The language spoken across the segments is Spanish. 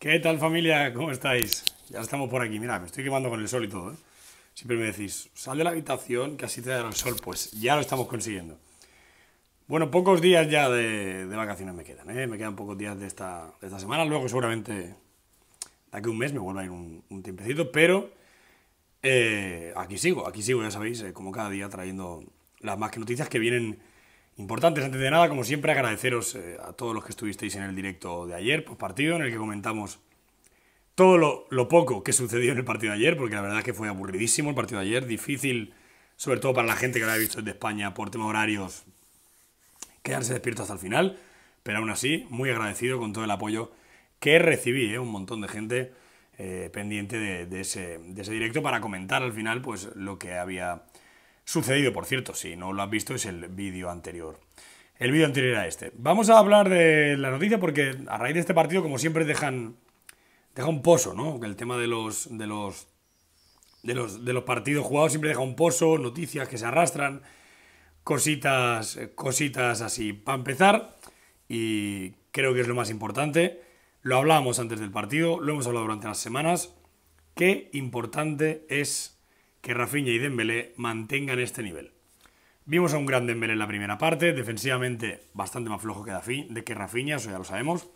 ¿Qué tal familia? ¿Cómo estáis? Ya estamos por aquí. Mira, me estoy quemando con el sol y todo. ¿eh? Siempre me decís, sal de la habitación que así te dará el sol. Pues ya lo estamos consiguiendo. Bueno, pocos días ya de, vacaciones me quedan. ¿eh? Me quedan pocos días de esta, semana. Luego seguramente de aquí un mes me vuelva a ir un, tiempecito. Pero eh, aquí sigo, aquí sigo, ya sabéis, como cada día trayendo las más que noticias que vienen importantes. Antes de nada, como siempre, agradeceros eh, a todos los que estuvisteis en el directo de ayer, partido, en el que comentamos todo lo, poco que sucedió en el partido de ayer, porque la verdad es que fue aburridísimo el partido de ayer, difícil, sobre todo para la gente que lo ha visto desde España por temas horarios, quedarse despierto hasta el final, pero aún así, muy agradecido con todo el apoyo que recibí, eh, un montón de gente eh, pendiente de, ese, de ese directo para comentar al final pues lo que había sucedido, por cierto, si no lo has visto es el vídeo anterior. El vídeo anterior era este. Vamos a hablar de la noticia porque a raíz de este partido, como siempre, dejan, deja un pozo, ¿no? El tema de los, de los, de los, de los partidos jugados siempre deja un pozo, noticias que se arrastran, cositas, cositas así. Para empezar, y creo que es lo más importante, lo hablábamos antes del partido, lo hemos hablado durante las semanas, qué importante es que Rafinha y Dembélé mantengan este nivel. Vimos a un gran Dembélé en la primera parte, defensivamente bastante más flojo que, de que Rafinha, eso ya lo sabemos,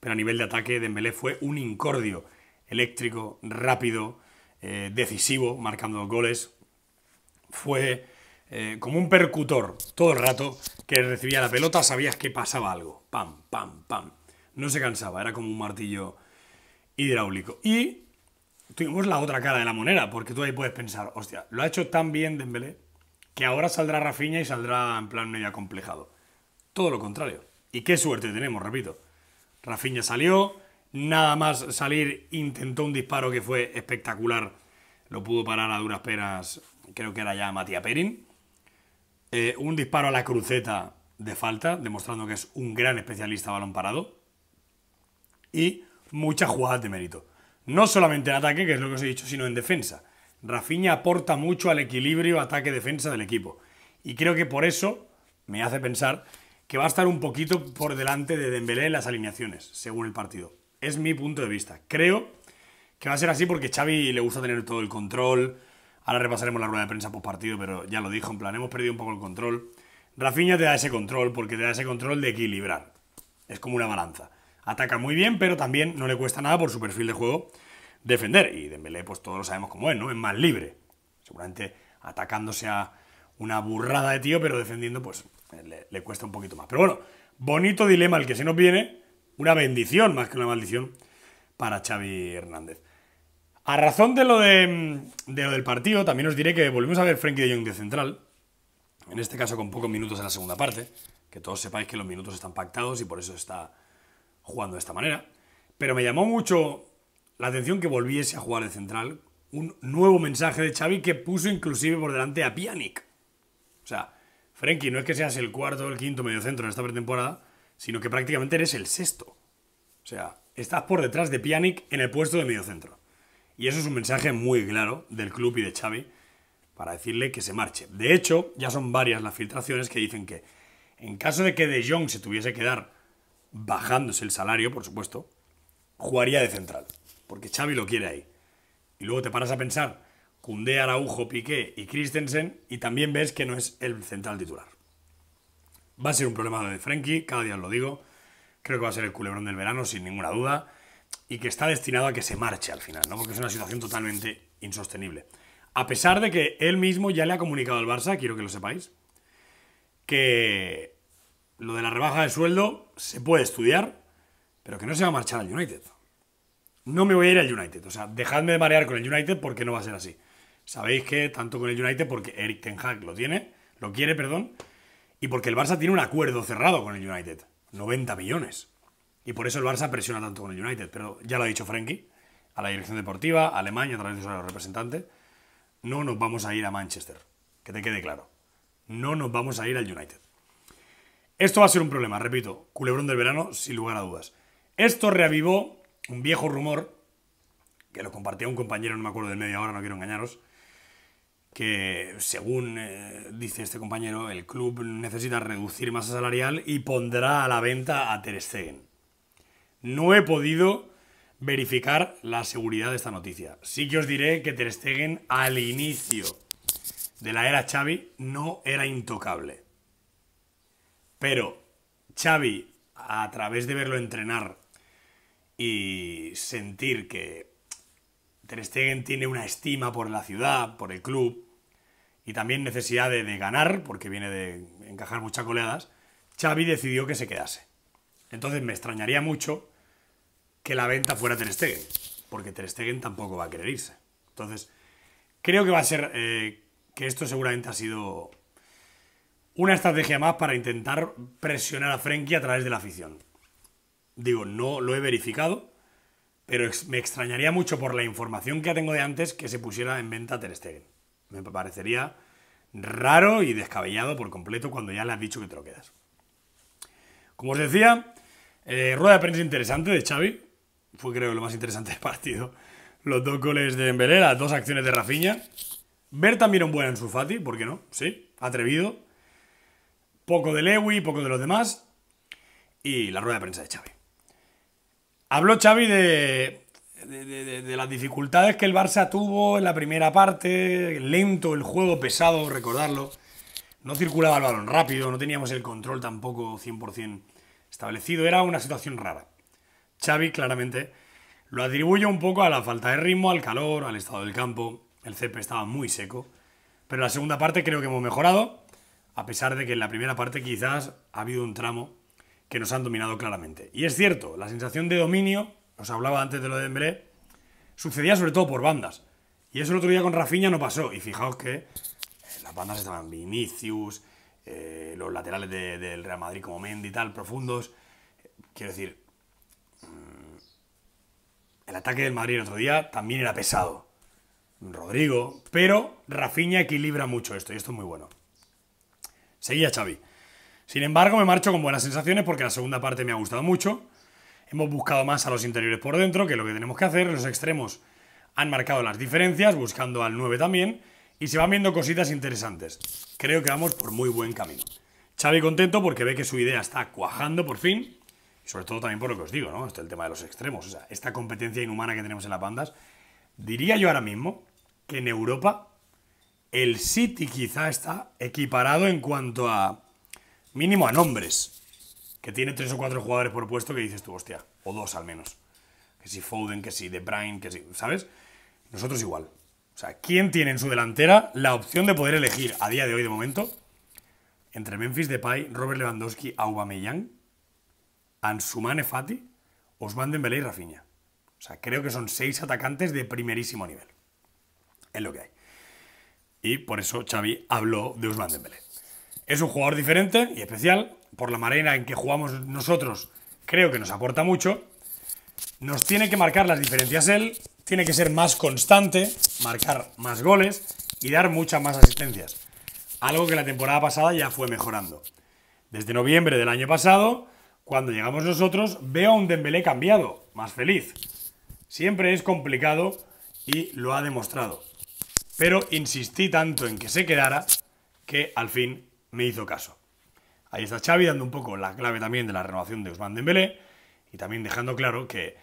pero a nivel de ataque Dembélé fue un incordio, eléctrico, rápido, eh, decisivo, marcando goles. Fue eh, como un percutor todo el rato que recibía la pelota, sabías que pasaba algo. Pam, pam, pam. No se cansaba, era como un martillo hidráulico. Y tuvimos pues la otra cara de la moneda, porque tú ahí puedes pensar, hostia, lo ha hecho tan bien Dembélé que ahora saldrá Rafinha y saldrá en plan medio complejado Todo lo contrario. Y qué suerte tenemos, repito. Rafinha salió, nada más salir intentó un disparo que fue espectacular. Lo pudo parar a duras penas, creo que era ya Matías Perin. Eh, un disparo a la cruceta de falta, demostrando que es un gran especialista balón parado. Y muchas jugadas de mérito. No solamente en ataque, que es lo que os he dicho, sino en defensa. Rafinha aporta mucho al equilibrio ataque-defensa del equipo. Y creo que por eso me hace pensar que va a estar un poquito por delante de Dembélé en las alineaciones, según el partido. Es mi punto de vista. Creo que va a ser así porque Xavi le gusta tener todo el control. Ahora repasaremos la rueda de prensa post partido, pero ya lo dijo, en plan, hemos perdido un poco el control. Rafinha te da ese control porque te da ese control de equilibrar. Es como una balanza ataca muy bien, pero también no le cuesta nada por su perfil de juego defender. Y Dembélé, pues todos lo sabemos cómo es, ¿no? Es más libre. Seguramente atacándose a una burrada de tío, pero defendiendo, pues le, cuesta un poquito más. Pero bueno, bonito dilema el que se nos viene. Una bendición más que una maldición para Xavi Hernández. A razón de lo, de, lo del partido, también os diré que volvemos a ver Frenkie de Jong de central. En este caso con pocos minutos en la segunda parte. Que todos sepáis que los minutos están pactados y por eso está jugando de esta manera. Pero me llamó mucho la atención que volviese a jugar de central. Un nuevo mensaje de Xavi que puso inclusive por delante a Pjanic. O sea, Frenkie, no es que seas el cuarto o el quinto mediocentro en esta pretemporada, sino que prácticamente eres el sexto. O sea, estás por detrás de Pjanic en el puesto de mediocentro. Y eso es un mensaje muy claro del club y de Xavi para decirle que se marche. De hecho, ya son varias las filtraciones que dicen que en caso de que De Jong se tuviese que dar bajándose el salario, por supuesto, jugaría de central, porque Xavi lo quiere ahí. Y luego te paras a pensar, Cundé, Araujo, Piqué y Christensen, y también ves que no es el central titular. Va a ser un problema de Frenkie, cada día os lo digo. Creo que va a ser el culebrón del verano, sin ninguna duda, y que está destinado a que se marche al final, ¿no? Porque es una situación totalmente insostenible. A pesar de que él mismo ya le ha comunicado al Barça, quiero que lo sepáis, que lo de la rebaja de sueldo se puede estudiar, pero que no se va a marchar al United. No me voy a ir al United. O sea, dejadme de marear con el United porque no va a ser así. Sabéis que tanto con el United porque Eric Ten Hag lo tiene, lo quiere, perdón, y porque el Barça tiene un acuerdo cerrado con el United. 90 millones. Y por eso el Barça presiona tanto con el United. Pero ya lo ha dicho frankie a la dirección deportiva, a Alemania, a través de su representantes. No nos vamos a ir a Manchester. Que te quede claro. No nos vamos a ir al United. Esto va a ser un problema, repito, culebrón del verano, sin lugar a dudas. Esto reavivó un viejo rumor, que lo compartía un compañero, no me acuerdo de media hora, no quiero engañaros, que según eh, dice este compañero, el club necesita reducir masa salarial y pondrá a la venta a Ter Stegen. No he podido verificar la seguridad de esta noticia. Sí que os diré que Ter Stegen al inicio de la era Xavi no era intocable. Pero Xavi, a través de verlo entrenar y sentir que Ter Stegen tiene una estima por la ciudad, por el club, y también necesidad de, ganar, porque viene de encajar muchas coleadas, Xavi decidió que se quedase. Entonces me extrañaría mucho que la venta fuera Ter Stegen, porque Ter Stegen tampoco va a querer irse. Entonces, creo que va a ser eh, que esto seguramente ha sido una estrategia más para intentar presionar a Frenkie a través de la afición. Digo, no lo he verificado, pero me extrañaría mucho por la información que tengo de antes que se pusiera en venta Ter Stegen. Me parecería raro y descabellado por completo cuando ya le has dicho que te lo quedas. Como os decía, eh, rueda de prensa interesante de Xavi. Fue creo lo más interesante del partido. Los dos goles de Dembélé, las dos acciones de Rafinha. Ver también un buen su Fati, ¿por qué no? Sí, atrevido. Poco de Lewy, poco de los demás. Y la rueda de prensa de Xavi. Habló Xavi de, de, las dificultades que el Barça tuvo en la primera parte. Lento el juego, pesado, recordarlo. No circulaba el balón rápido, no teníamos el control tampoco 100% establecido. Era una situación rara. Xavi claramente lo atribuye un poco a la falta de ritmo, al calor, al estado del campo. El césped estaba muy seco. Pero en la segunda parte creo que hemos mejorado a pesar de que en la primera parte quizás ha habido un tramo que nos han dominado claramente. Y es cierto, la sensación de dominio, os hablaba antes de lo de Dembélé, sucedía sobre todo por bandas. Y eso el otro día con Rafinha no pasó. Y fijaos que eh, las bandas estaban Vinicius, eh, los laterales del Real Madrid como Mendy y tal, profundos. Eh, quiero decir, mm, el ataque del Madrid el otro día también era pesado. Rodrigo, pero Rafinha equilibra mucho esto y esto es muy bueno. Seguía Xavi. Sin embargo, me marcho con buenas sensaciones porque la segunda parte me ha gustado mucho. Hemos buscado más a los interiores por dentro, que es lo que tenemos que hacer. Los extremos han marcado las diferencias, buscando al 9 también, y se van viendo cositas interesantes. Creo que vamos por muy buen camino. Xavi contento porque ve que su idea está cuajando por fin, y sobre todo también por lo que os digo, ¿no? Esto es el tema de los extremos, o sea, esta competencia inhumana que tenemos en las bandas. Diría yo ahora mismo que en Europa el City quizá está equiparado en cuanto a mínimo a nombres, que tiene tres o cuatro jugadores por puesto que dices tú, hostia, o dos al menos. Que si Foden, que si De Bruyne, que si, ¿sabes? Nosotros igual. O sea, ¿quién tiene en su delantera la opción de poder elegir a día de hoy de momento entre Memphis Depay, Robert Lewandowski, Aubameyang, Ansumane Fati, Osman Dembélé y Rafinha? O sea, creo que son seis atacantes de primerísimo nivel. Es lo que hay y por eso Xavi habló de Usman Dembélé. Es un jugador diferente y especial, por la manera en que jugamos nosotros creo que nos aporta mucho. Nos tiene que marcar las diferencias él, tiene que ser más constante, marcar más goles y dar muchas más asistencias. Algo que la temporada pasada ya fue mejorando. Desde noviembre del año pasado, cuando llegamos nosotros, veo a un Dembélé cambiado, más feliz. Siempre es complicado y lo ha demostrado pero insistí tanto en que se quedara que al fin me hizo caso. Ahí está Xavi dando un poco la clave también de la renovación de Ousmane Dembélé y también dejando claro que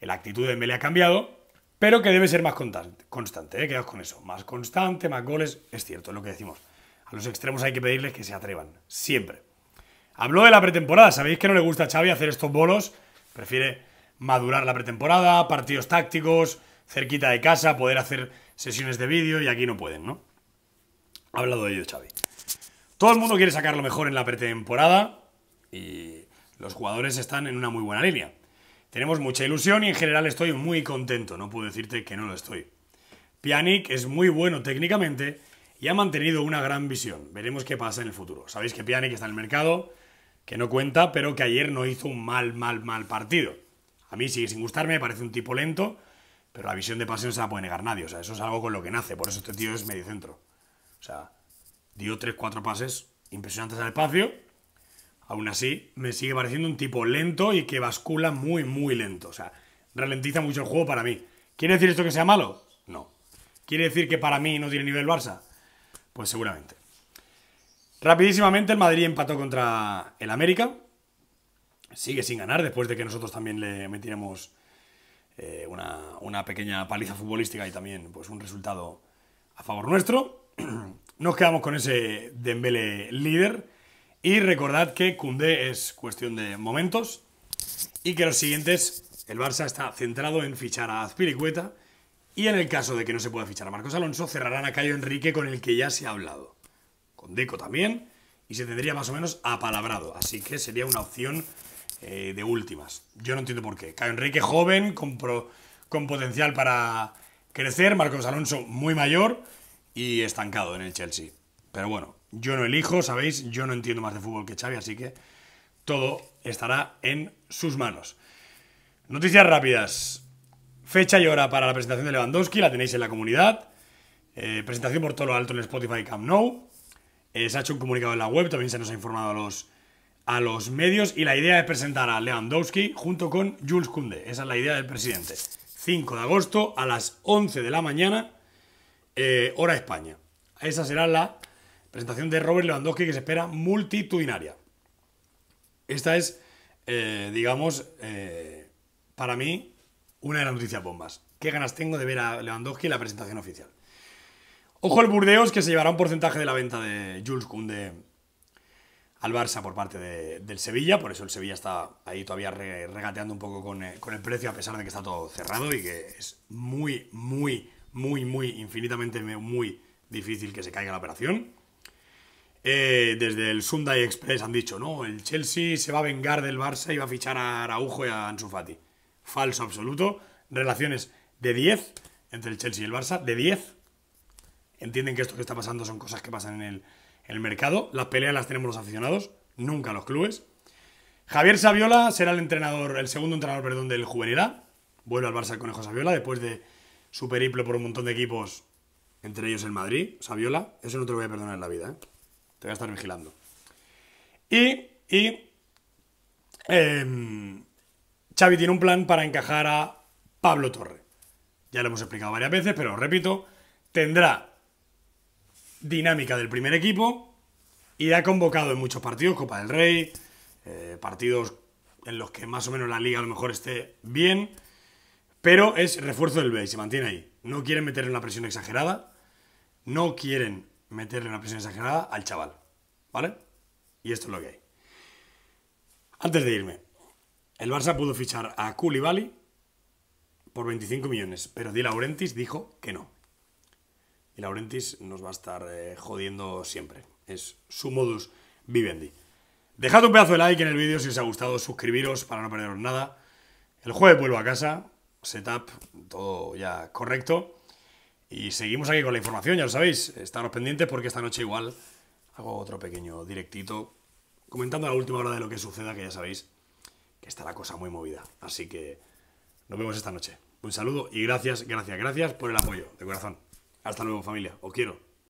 la actitud de Dembélé ha cambiado, pero que debe ser más constante, ¿eh? quedaos con eso, más constante, más goles, es cierto, es lo que decimos. A los extremos hay que pedirles que se atrevan, siempre. Habló de la pretemporada, sabéis que no le gusta a Xavi hacer estos bolos, prefiere madurar la pretemporada, partidos tácticos, cerquita de casa, poder hacer sesiones de vídeo y aquí no pueden, ¿no? Ha hablado de ello Xavi. Todo el mundo quiere sacar lo mejor en la pretemporada y los jugadores están en una muy buena línea. Tenemos mucha ilusión y en general estoy muy contento, no puedo decirte que no lo estoy. Pjanic es muy bueno técnicamente y ha mantenido una gran visión. Veremos qué pasa en el futuro. Sabéis que Pjanic está en el mercado, que no cuenta, pero que ayer no hizo un mal, mal, mal partido. A mí sigue sin gustarme, me parece un tipo lento, pero la visión de pase no se la puede negar nadie. O sea, eso es algo con lo que nace. Por eso este tío es mediocentro. O sea, dio 3-4 pases impresionantes al espacio. Aún así, me sigue pareciendo un tipo lento y que bascula muy, muy lento. O sea, ralentiza mucho el juego para mí. ¿Quiere decir esto que sea malo? No. ¿Quiere decir que para mí no tiene nivel Barça? Pues seguramente. Rapidísimamente, el Madrid empató contra el América. Sigue sin ganar después de que nosotros también le metiéramos eh, una, pequeña paliza futbolística y también pues, un resultado a favor nuestro. Nos quedamos con ese Dembele líder y recordad que Cundé es cuestión de momentos y que los siguientes el Barça está centrado en fichar a Azpilicueta y en el caso de que no se pueda fichar a Marcos Alonso cerrarán a Cayo Enrique con el que ya se ha hablado. Con Deco también y se tendría más o menos apalabrado, así que sería una opción eh, de últimas. Yo no entiendo por qué. Caio Enrique joven, con, con potencial para crecer, Marcos Alonso muy mayor y estancado en el Chelsea. Pero bueno, yo no elijo, sabéis, yo no entiendo más de fútbol que Xavi, así que todo estará en sus manos. Noticias rápidas. Fecha y hora para la presentación de Lewandowski, la tenéis en la comunidad. Eh, presentación por todo lo alto en Spotify Camp Nou. Eh, se ha hecho un comunicado en la web, también se nos ha informado a los a los medios y la idea es presentar a Lewandowski junto con Jules Kunde. Esa es la idea del presidente. 5 de agosto a las 11 de la mañana, eh, hora España. Esa será la presentación de Robert Lewandowski que se espera multitudinaria. Esta es, eh, digamos, eh, para mí, una de las noticias bombas. Qué ganas tengo de ver a Lewandowski en la presentación oficial. Ojo al Burdeos, que se llevará un porcentaje de la venta de Jules Kunde al Barça por parte de, del Sevilla, por eso el Sevilla está ahí todavía regateando un poco eh, con, el precio, a pesar de que está todo cerrado y que es muy, muy, muy, muy, infinitamente muy difícil que se caiga la operación. Eh, desde el Sunday Express han dicho, no, el Chelsea se va a vengar del Barça y va a fichar a Araujo y a Ansu Falso absoluto, relaciones de 10 entre el Chelsea y el Barça, de 10. Entienden que esto que está pasando son cosas que pasan en el el mercado. Las peleas las tenemos los aficionados, nunca los clubes. Javier Saviola será el entrenador, el segundo entrenador, perdón, del Juvenil A. Vuelve al Barça el Conejo Saviola después de su periplo por un montón de equipos, entre ellos el Madrid, Saviola. Eso no te lo voy a perdonar en la vida, ¿eh? Te voy a estar vigilando. Y, y em, Xavi tiene un plan para encajar a Pablo Torre. Ya lo hemos explicado varias veces, pero repito, tendrá dinámica del primer equipo y ha convocado en muchos partidos, Copa del Rey, eh, partidos en los que más o menos la liga a lo mejor esté bien, pero es refuerzo del B se mantiene ahí. No quieren meterle una presión exagerada, no quieren meterle una presión exagerada al chaval, ¿vale? Y esto es lo que hay. Antes de irme, el Barça pudo fichar a Koulibaly por 25 millones, pero Di Laurentiis dijo que no y Laurentis nos va a estar eh, jodiendo siempre. Es su modus vivendi. Dejad un pedazo de like en el vídeo si os ha gustado, suscribiros para no perderos nada. El jueves vuelvo a casa, setup, todo ya correcto. Y seguimos aquí con la información, ya lo sabéis. Estaros pendientes porque esta noche igual hago otro pequeño directito comentando la última hora de lo que suceda, que ya sabéis que está la cosa muy movida. Así que nos vemos esta noche. Un saludo y gracias, gracias, gracias por el apoyo, de corazón. Hasta luego familia, os quiero.